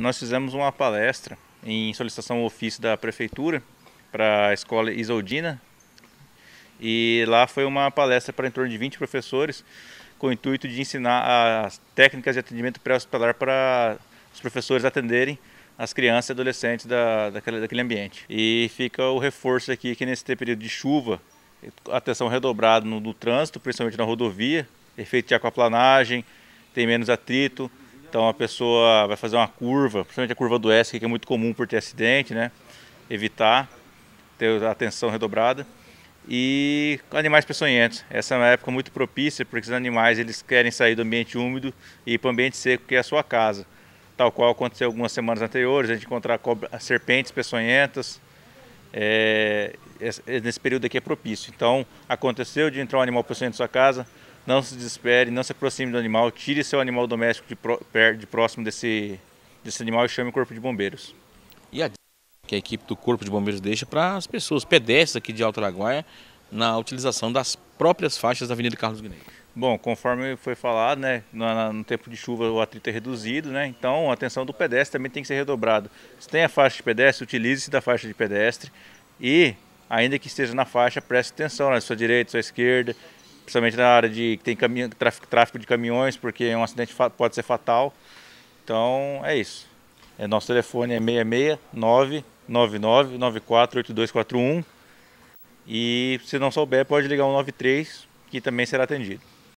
Nós fizemos uma palestra em solicitação ao ofício da prefeitura para a escola Isoldina. E lá foi uma palestra para em torno de 20 professores com o intuito de ensinar as técnicas de atendimento pré-hospitalar para os professores atenderem as crianças e adolescentes da, daquele, daquele ambiente. E fica o reforço aqui que nesse período de chuva, atenção redobrada no, no trânsito, principalmente na rodovia, efeito de aquaplanagem, tem menos atrito, então a pessoa vai fazer uma curva, principalmente a curva do S, que é muito comum por ter acidente, né? Evitar ter a atenção redobrada. E animais peçonhentos. Essa é uma época muito propícia, porque os animais eles querem sair do ambiente úmido e ir para o ambiente seco, que é a sua casa. Tal qual aconteceu algumas semanas anteriores, a gente encontrar serpentes peçonhentas. É, nesse período aqui é propício. Então, aconteceu de entrar um animal peçonhento na sua casa, não se desespere, não se aproxime do animal, tire seu animal doméstico de, pro, de próximo desse, desse animal e chame o Corpo de Bombeiros. E a que a equipe do Corpo de Bombeiros deixa para as pessoas pedestres aqui de Alto Araguaia na utilização das próprias faixas da Avenida Carlos Guiné? Bom, conforme foi falado, né, no, no, tempo de chuva o atrito é reduzido, né, então a atenção do pedestre também tem que ser redobrada. Se tem a faixa de pedestre, utilize-se da faixa de pedestre e, ainda que esteja na faixa, preste atenção na né, sua direita, sua esquerda, principalmente na área de que tem caminho, tráfico, tráfico de caminhões, porque um acidente pode ser fatal. Então é isso. É, nosso telefone é 669 99948241 e se não souber pode ligar o 93 que também será atendido.